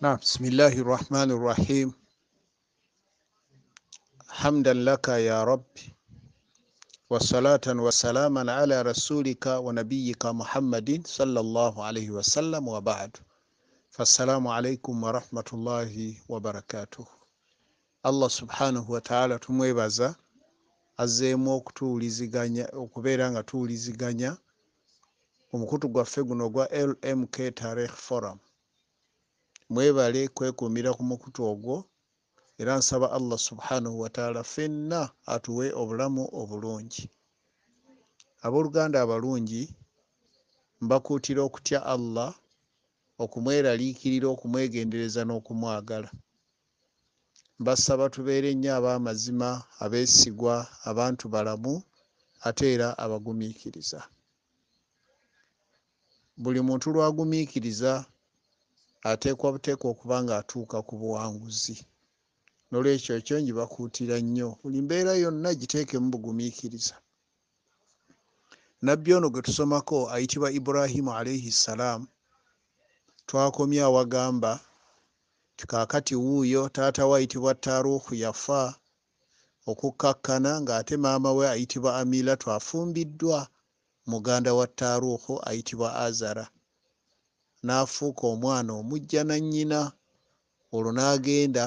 Na bismillahi rahmani rahim hamdan laka ya rabbi wasalatan wasalaman ala rasulika wa nabiyika muhammadin sallallahu alayhi wa sallam wa ba'du fassalamu alaykum wa rahmatullahi wa barakatuh allah subhanahu wa ta'ala tumwebaza azeemu okutuwuliziganya okubeera nga tuwuliziganya omukutu gwaffe guno gwa lmk tarikh forum mwebale kwekumira ku mukutu ogwo era nsaba allah subhanahu wataala fenna atuwe obulamu obulungi abooluganda abalungi mbakuutira okutya allah okumweraliikirira okumwegendereza n'okumwagala mbasaba tubeere nnyo ab'amazima abeesigwa abantu balamu ate era abagumiikiriza buli muntu lwagumiikiriza ateekwa buteekwa okuba ngaatuuka ku buwanguzi nolwekyo ekyo njibakuutira nnyo buli mbeera yonna giteekemu bugumiikiriza nabbi ono gwe tusomako ayitibwa ibulahimu alaihi ssalaamu twakomye awagamba tikaakati wuuyo taata waayitibwa taaruuhu yafa okukkakkana ng'ate maama we ayitibwa amiratu afumbiddwa muganda wa taaruuhu ayitibwa azara n'afuuka omwana omujja na nnyina olwo n'agenda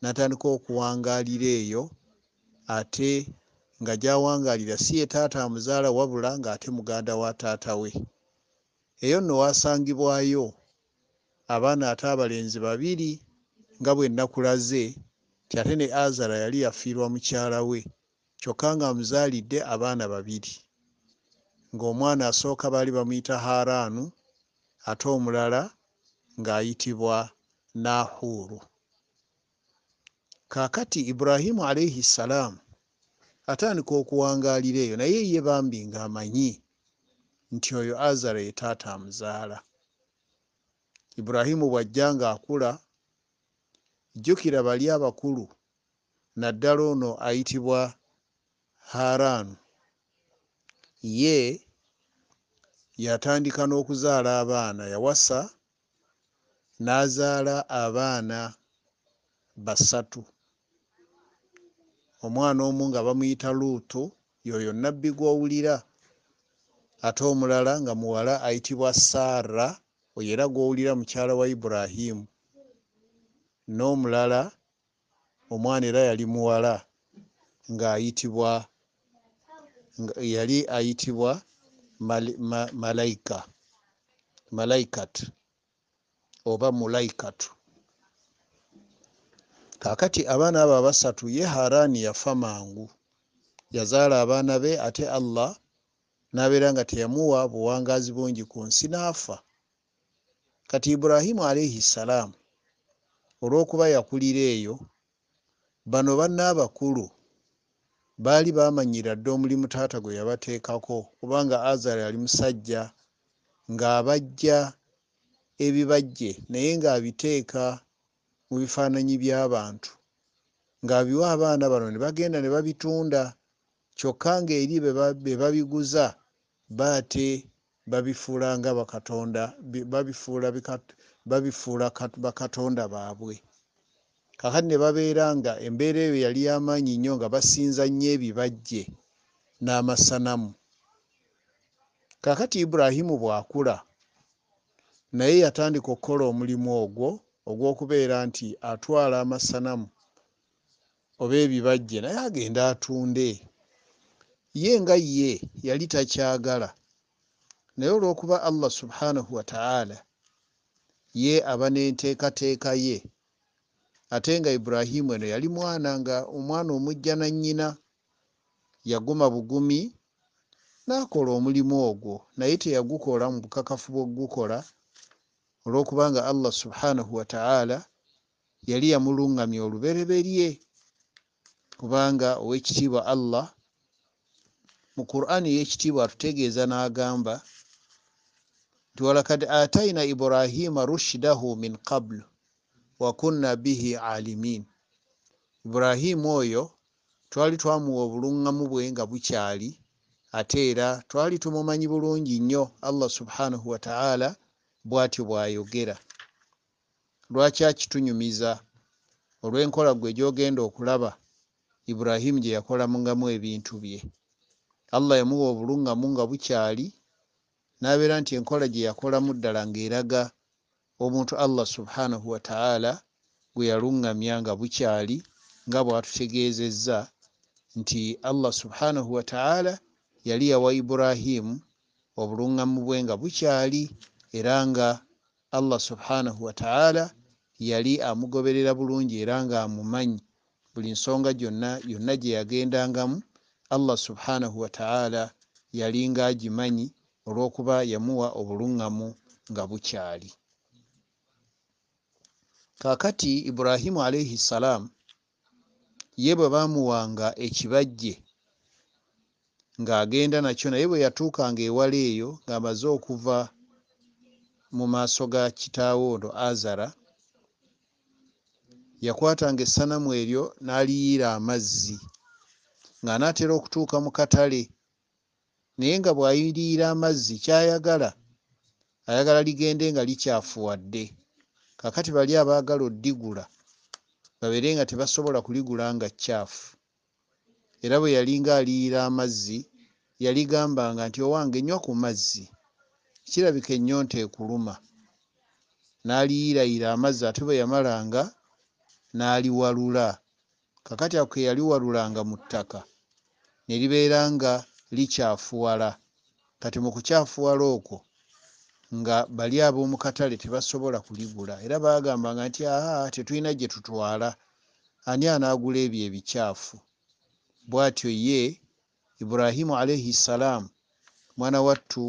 n'atandika okuwangaalira eyo ate nga gy'awangaalira si ye taata amuzaala wabula ng'ate muganda wa taata we eyo nno waasangibwayo abaana ate abalenzi babiri nga bwe nnakulaze ti ate ne azara yali yafiirwa mukyala we kyokka ng'amuzaalidde abaana babiri ng'omwana asooka baali bamuyita haaraanu ate omulala ng'ayitibwa nahuuru kakati ibrahimu alaihi ssalaamu atandika okuwangaalira eyo naye ye bambi ng'amanyi nti oyo azara yetaata amuzaala ibrahimu bw'ajja ng'akula jjukira bali abakulu naddala ono ayitibwa haraanu ye yatandika n'okuzaala abaana yawasa n'azaala abaana basatu omwana omu nga bamuyita luutu yoyo nabbi gwowulira ate omulala nga muwala ayitibwa saara oyo era gwowulira mukyala wa iburahimu n'omulala omwana era yali muwala ngaayitibwa yali ayitibwa malaika malaikat oba mulaikatu kakati abaana abo abasatu ye harani yafa mangu yazaala abaana be ate allah nabeera nga teyamuwa buwangazi bungi ku nsi naafa kati iburahimu alaihi ssalaamu olwokuba yakulira eyo bano banaabakulu baali bamanyira dde omulimu taata gwe yabateekako kubanga azara yali musajja ng'abajja ebibajje naye ng'abiteeka mu bifaananyi by'abantu ng'abiwa abaana bano ne bagenda ne babitunda kyokka ng'eri be babiguza baate babifuula nga bakatonda babifuula bakatonda baabwe kakati ne babeera nga embeera eyo yali yamaanyi nnyo nga basinza nnyo ebibajje n'amasanamu kakati iburahimu bw'akula naye yatandika okukola omulimu ogwo ogw'okubeera nti atwala amasanamu oba ebibajje naye agende atunde ye nga ye yali takyagala naye olw'okuba allah subhanahu wataala ye aba n'enteekateeka ye ate nga iburahimu eno yali mwana nga omwana omujja na nnyina yaguma bugumi naakola omulimu ogwo naye teyagukola mu bukakafu bwogukola olwokubanga allah subhanahu wataala yali yamuluŋgamya olubereberye kubanga owekitiibwa allah mu qurani eyekitiibwa atutegeeza n'agamba nti walakad ataina iburahima rushdahu min qablu wakunna bihi alimin iburahimu oyo twali twamuwa obuluŋgamu bwe nga bukyali ate era twali tumumanyi bulungi nnyo allah subhanahu wataala bwatyo bwayogera lwaki akitunyumiza olwenkola gwe gyogenda okulaba iburahimu gye yakolamungamu ebintu bye allah yamuwa obuluŋgamu nga bukyali n'abeera nti enkola gye yakolamu ddala ng'eraga omuntu allah subhanahu wataala gwe yaluŋŋamya nga bukyali nga bwatutegeezezza nti allah subhanahu wataala yali yawa iburahimu obuluŋŋamu bwe nga bukyali era nga allah subhanahu wataala yali amugoberera bulungi era nga amumanyi buli nsonga yonna yonna gye yagendangamu allah subhanahu wataala yali nga agimanyi olw'okuba yamuwa obuluŋŋamu nga bukyali kaakati iburahimu alaihi ssalaamu ye bwe baamuwanga ekibajje ng'agenda nakyo naye bwe yatuukanga ewala eyo ng'amaze okuva mu maaso ga kitaawo ono azara yakwatanga essanamu eryo n'aliyiira amazzi ng'anaatera okutuuka mu katale naye nga bw'aliyiira amazzi kyayagala ayagala ligende nga likyafuwadde kakati bali abaagala oddigula babeere nga tebasobola kuligula nga kyafu era bwe yalinga aliyira amazzi yaligambanga nti owange nywa ku mazzi kirabika ennyonta ekuluma n'aliyirayira amazzi ate bwe yamalanga n'aliwalula kakati ako eyaliwalulanga mu ttaka ne libeera nga likyafuwala kati mu kukyafuwala okwo nga bali ab'omu katale tebasobola kuligula era bagambanga nti aa tetulina gye tutwala ani anaagula ebyo ebikyafu bw'atyo ye iburahimu alaihi ssalaamu mwana wattu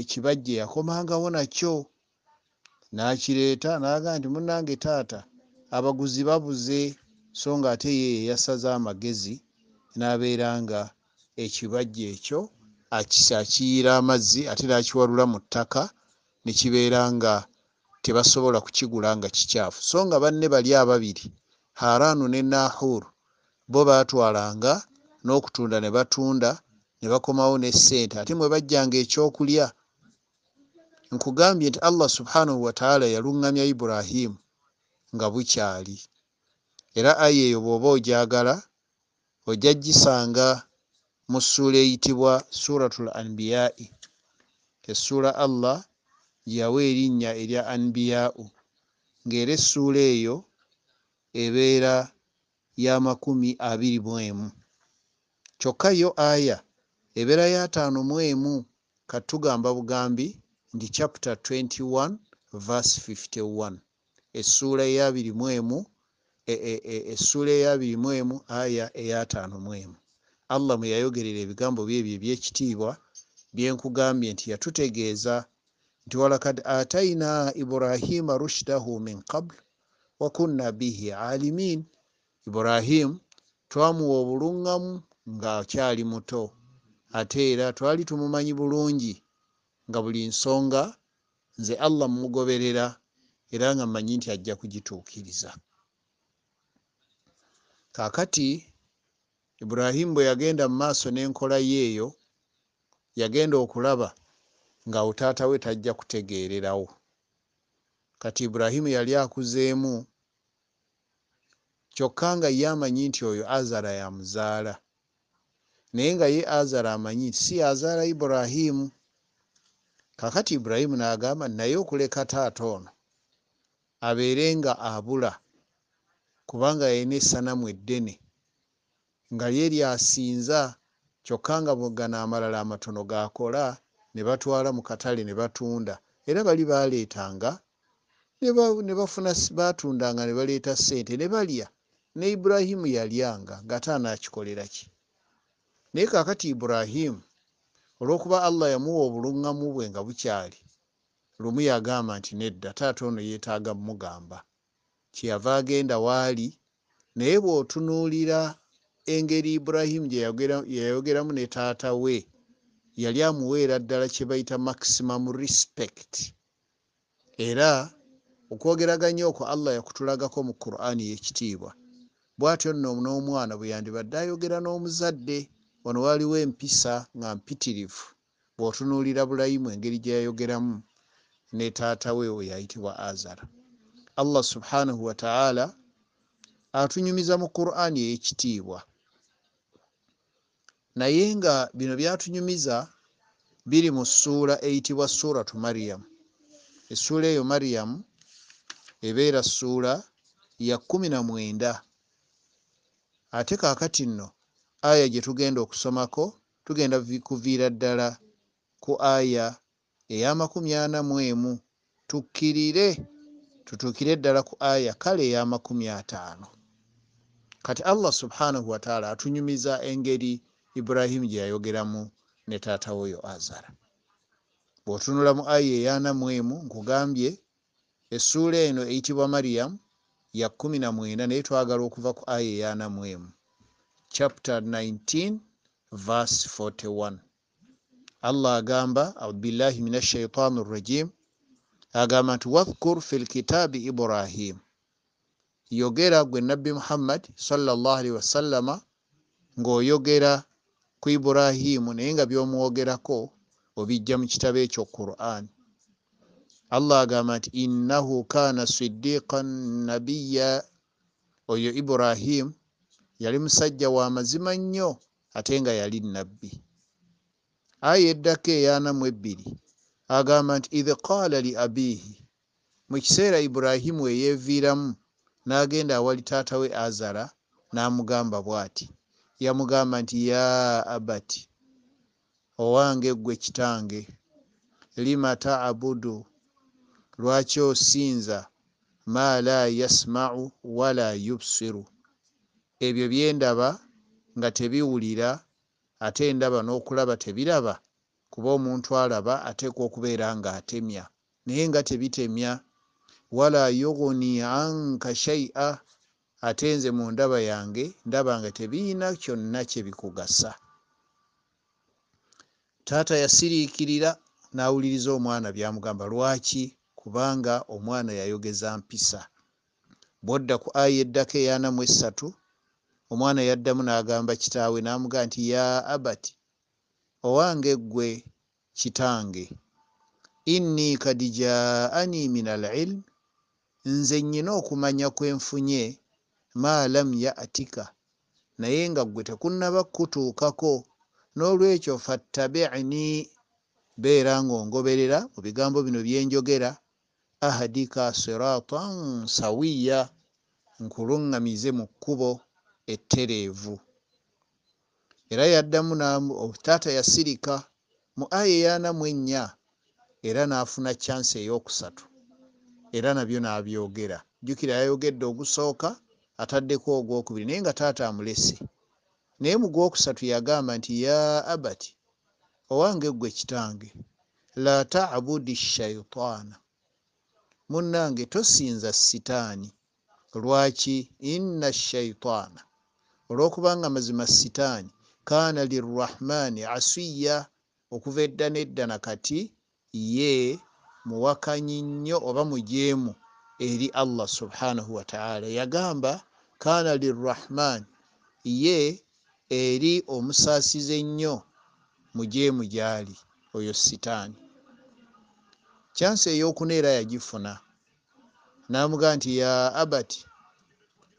ekibajje e, e, yakomangawo nakyo n'akireeta n'agaa nti munnange taata abaguzi babuze so nga ate ye yasaza amagezi n'abeera nga ekibajje ekyo akiyiira amazzi ate nakiwalula mu ttaka nekibeera nga tebasobola kukigula nga kikyafu so nga banne bali ababiri haranu ne nahuru bo batwalanga n'okutunda ne batunda ne bakomawo nessente ate mwe bajjanga ekyokulya nkugambye nti allah subhanahu wataala yaluŋŋamya iburahimu nga bukyali era aya eyo bw'oba ojagala ojagisanga mu ssuula eyitibwa suratul anbiyai essuula allah yawa erinnya erya anbiyau ng'era essuula eyo ebeera y'amakumi abiri mu emu kyokka yo aya ebeera ya ataano mu emu katugamba bugambi nti chapter 21 vs 51 essuula eyabiri mu emu e, e, e, essuula eyabiri mu emu aya eya ataano mu emu allah mwe yayogerera ebigambo byebyo ebyekitiibwa byenkugambye nti yatutegeeza nti walakad ataina ibrahima rushdahu min qablu wakunna bihi alimin iburahimu twamuwa nga ng'akyali muto ate era twali tumumanyi bulungi nga buli nsonga nze allah mugoberera era nga mmanyi nti ajja kugituukiriza kakati iburahimu bwe yagenda mu maaso n'enkola yeeyo yagenda okulaba nga otaatawe tajja kutegeererawo kati iburahimu yali akuzeemu kyokka nga ye amanyi nti oyo azara yamuzaala naye nga ye azara amanyi nti si yazaala iburahimu kakati iburahimu n'agamba naye okuleka taata ono abeere nga abula kubanga yayina essanamu eddene nga ye lyasinza kyokka nga gano amalala amatono gakola ne batwala mu katale ne batunda era bali baleetanga ne bafuna batundanga ne baleeta sente ne balya ne ibulahimu yalyanga ngaate anaakikolera ki naye kaakati ibulahimu olw'okuba allah yamuwa obuluŋŋamu bwe nga bukyali lumu yagamba nti nedda taata ono yeetaaga mugamba kyeyava agenda waali naye bw'otunuulira engeri iburahimu gyeyayogeramu ne taata we yali amuweera ddala kye bayita maximum respect era okwogeraganya okwo allah yakutulagako mu qurani yekitiibwa bwatyo nno n'omwana bwe yandibadde ayogera n'omuzadde ono waliwo empisa nga mpitirivu bw'otunuulira bulayimu engeri gyeyayogeramu ne taata we we yayitibwa azara allah subhanahu wataala atunyumiza mu qurani yekitiibwa naye nga bino byatunyumiza biri mu ssuula eyitibwa suratu mariyamu essuula eyo mariyamu ebeera ssuula ya kumi na mwenda ate kaakati nno aya gye tugenda okusomako tugenda kuviira ddala ku aya ey'amakumi ana mu emu tukkirire tutuukire ddala ku aya kale ey'amakumi ataano kati allah subhanahu wataala atunyumiza engeri ibrahimu gye yayogeramu ne taata woyo azara bw'otunula mu aya eyanamu emu nkugambye essuula eno eyitibwa mariyamu ya kkumi na mwenda naye twagala okuva ku aya eyanamu emu chapter 19 verse 41 allah agamba audubillahi min ashaitani rrajim agamba nti wadhkur fi lkitaabi ibrahim yogera gwe nabbi muhammad alaihi wasallama ng'oyogera ku iburahimu naye nga byomwogerako obijja mu kitabo ekyo quran allah agamba nti innahu kana siddiqan nabiya oyo iburahimu yali musajja wamazima nnyo ate nga yali nabbi aya eddako eyanamu ebbiri agamba nti ith qala li abiihi mu kiseera iburahimu eyeeviiramu n'agenda awali taata we azara n'amugamba bw'ati yamugamba nti ya abat owange gwe kitange lima taabudu lwaki osinza ma la yasmau wala yubsiru ebyo byendaba nga tebiwulira ate ndaba n'okulaba tebiraba kuba omuntu alaba ateekwa okubeera ng'atemya naye nga tebitemya wala yughuni anka shaia ate nze mu ndaba yange ndaba nga tebiina kyonna kye bikugasa taata yasiriikirira n'awuliriza omwana byamugamba lwaki kubanga omwana yayogeza mpisa bwodda ku ayi eddako eyana mu esatu omwana yaddamu n'agamba kitaawe n'amugamba nti ya abati owange ggwe kitange inni kadijaani min al ilimu nze nnyina okumanya kwenfunye maalam yatika naye nga gwe tekunaba kutuukako n'olwekyo fattabini beera ngaongoberera mu bigambo bino byenjogera ahadika siratan sawiya nkuluŋŋamize mu kkubo ettereevu era yaddamu taata yasirika mu aya eyanamu ennya era n'afuna cyansi ey'okusatu era nabyo n'abyogera jjukira yayogedde ogusooka ataddeko ogwokubiri naye nga taata amulese naye mu gwokusatu yagamba nti ya abati owange gwe kitange la tabudi shaitaana munnange tosinza sitaani lwaki inna shaitaana olwokubanga mazima sitaani kaana lirrahmaani asiya okuva edda nedda na kati ye muwakanyi nnyo oba mujeemu eri allah subhanahu wataala yagamba kana lirrahman ye eri omusaasize ennyo mujeemu gyali oyo sitaani kyansi ey'okuna era yagifuna n'amugaa nti ya abati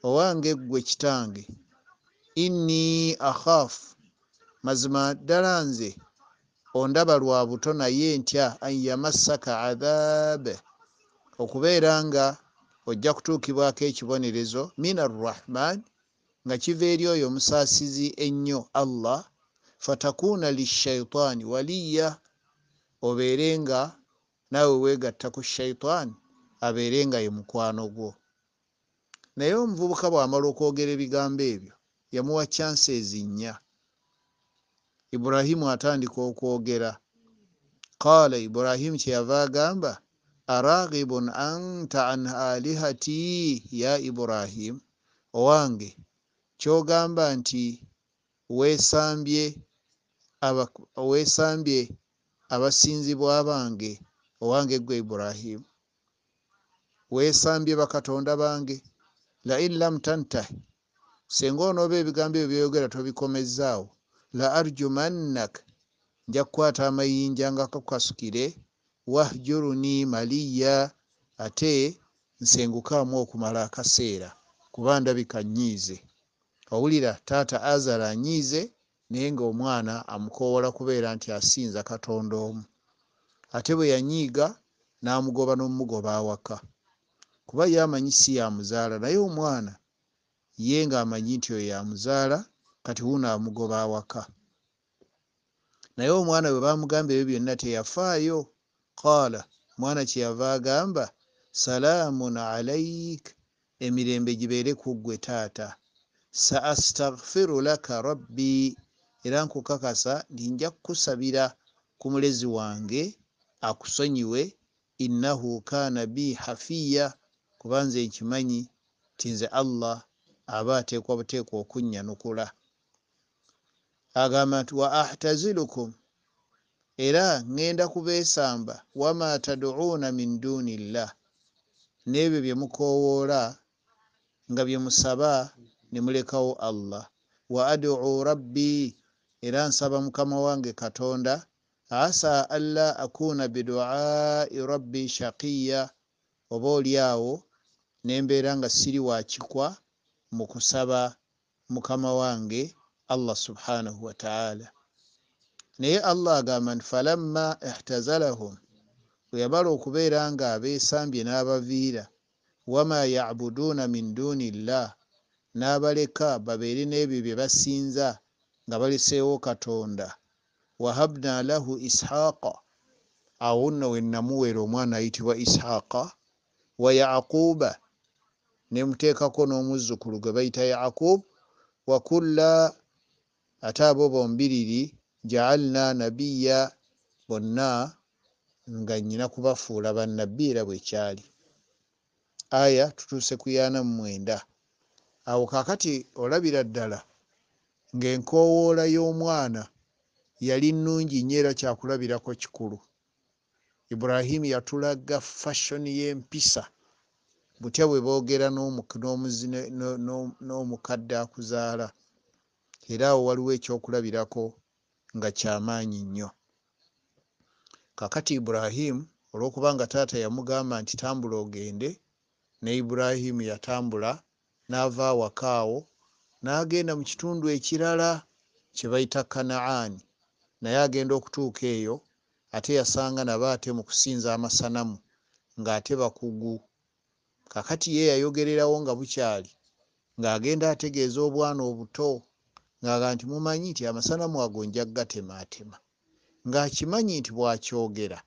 owange ggwe kitange inni akhaafu mazima ddala nze ondaba lwa buto naye ntya an yamassaka adhaabe okubeera nga ojja kutuukibwako ekibonerezo min arrahman nga kiva eri oyo omusaasizi ennyo allah fatakuuna lishaitaani waliya obeere nga naawe weegattaku shaitaani abeere nga ye mukwano gwo naye omuvubuka bw'amala okwogera ebigambo ebyo yamuwa chances nnya ibrahimu atandika okwogera qaala ibrahimu kyeyava agamba araghibun anta an alihati ya ibrahim owange kyogamba nti weesambye weesambye abasinzibwa bange owange gwe ibrahimu weesambye bakatonda bange lain lam tantahi singa onooba ebigambo ebyo byoyogera tobikomezaawo la arjumannak njakukwata amayinja nga kakukasukire wahjuruni maliya ate nsengukamu okumala akaseera kuba ndabika nyiize owulira taata azara anyiize naye nga omwana amukowola kubeera nti asinza katonda omu ate bwe yanyiiga n'amugoba n'omugoba awaka kuba ye amanyi si yamuzaala naye omwana ye nga amanyi nti oyo yamuzaala kati wuno amugoba awaka naye omwana bwe bamugamba ebyo byonna teyafaayo qala mwana kyeyava agamba salaamun alaik emirembe gibeere ku ggwe taata saastagfiru laka rabbi era nkukakasa ninja kukusabira ku mulezi wange akusonyiwe innahu kaana bi hafiya kubanze nkimanyi tinze allah aba ateekwa buteekwa okunnyanukula agamba nti wa ahtazilukum era ŋŋenda kubeesamba wama taduuna min duunillah n'ebyo bye mukoowoola nga bye musaba ne mulekawo allah wa aduu rabbi era nsaba mukama wange katonda asa anla akuuna biduaai rabbi shakiya oba oli awo nembeera nga siri wakikwa mu kusaba mukama wange allah subhanahu wataala naye allah agamba nti falamma ihtazalahum weyamala okubeera nga abeesambye n'abaviira wama yabuduuna min duunillah n'abaleka babeere n'ebyo bye basinza nga baleseewo katonda wahabna lahu ishaaqa awo nno wennamuweera omwana ayitibwa ishaaqa wa yaquuba nemuteekako n'omuzzukulu gwe bayita yaquub wa kulla ate abo bombiriri jaalna nabiya bonna nga nyina kubafuula bannabbi era bwekyali aya tutuuse ku yaana mu mwenda awo kakati olabira ddala ng'enkoowoola y'omwana yali nnungi nnyo era kyakulabirako kikulu iburahimu yatulaga fashoni y'empisa butya bwe boogera n'omukadde akuzaala era awo waliwo ekyokulabirako nga kyamaanyi nnyo kakati iburahimu olwokubanga taata yamugamba nti tambula ogende ne iburahimu yatambula n'ava awakaawo n'agenda mu kitundu ekirala kye bayita kanaani naye agenda okutuuka eyo ate yasanga nabe ate mu kusinza amasanamu ng'ate bakugu kakati ye yayogererawo nga bukyali ng'agenda ategeeza obwana obuto ng'aga nti mumanyi nti amasanamu ago njaggatemaatema ng'akimanyi nti bwakyogera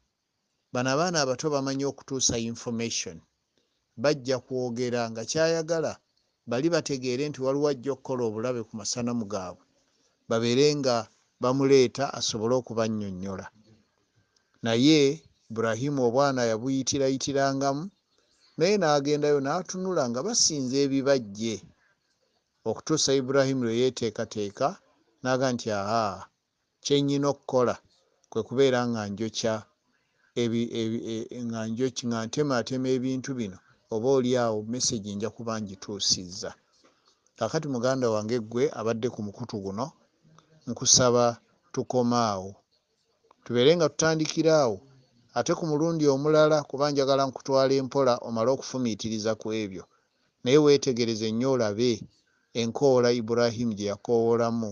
bano abaana abato bamanyi okutuusa information bajja kwogera nga kyayagala bali bategeere nti waliwo ajja okukola obulabe ku masanamu gaabwe babeere nga bamuleeta asobole okubannyonnyola naye iburahimu obwana yabuyitirayitirangamu naye n'agendayo n'atunula nga basinza ebibajje okutuusa iburahimu lwe yeteekateeka naga nti aa kyenyina okukola kwe kubeera nga njokya e, nga njoki nga ntematema ebintu bino oba oli awo mesagi nja kuba ngituusizza kakati muganda wange ggwe abadde ku mukutu guno nkusaba tukoma awo tubeere nga tutandikira awo ate ku mulundi omulala kuba njagala nkutwala empola omale okufumiitiriza ku ebyo naye weetegereze nnyo olabe enkoola iburahimu gye yakowolamu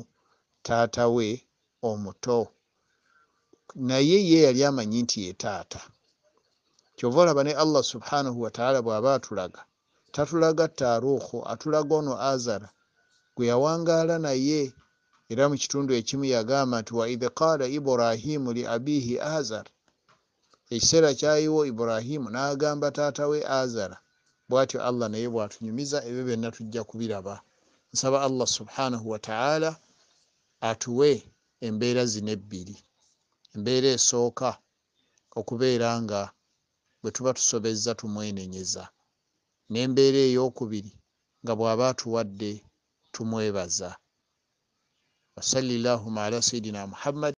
taata we omuto naye ye yali amanyi nti ye taata kyova olaba ne allah subhanahu wataala bw'aba atulaga tatulaga taaruuhu atulaga ono azara gwe yawangaala naye era mu kitundu ekimu yagamba nti waidh qaala iburahimu li abiihi azar ekiseera kyayiwo iburahimu n'agamba taata we azara bwatyo allah naye bw'atunyumiza ebyo byonna tujja kubiraba nsaba allah subhanahu wataala atuwe embeera zino ebbiri embeera esooka okubeera nga bwe tuba tusobezza tumwenenyeza n'embeera ey'okubiri nga bw'aba atuwadde tumwebaza wasalli llahuma ala sayidina muhammad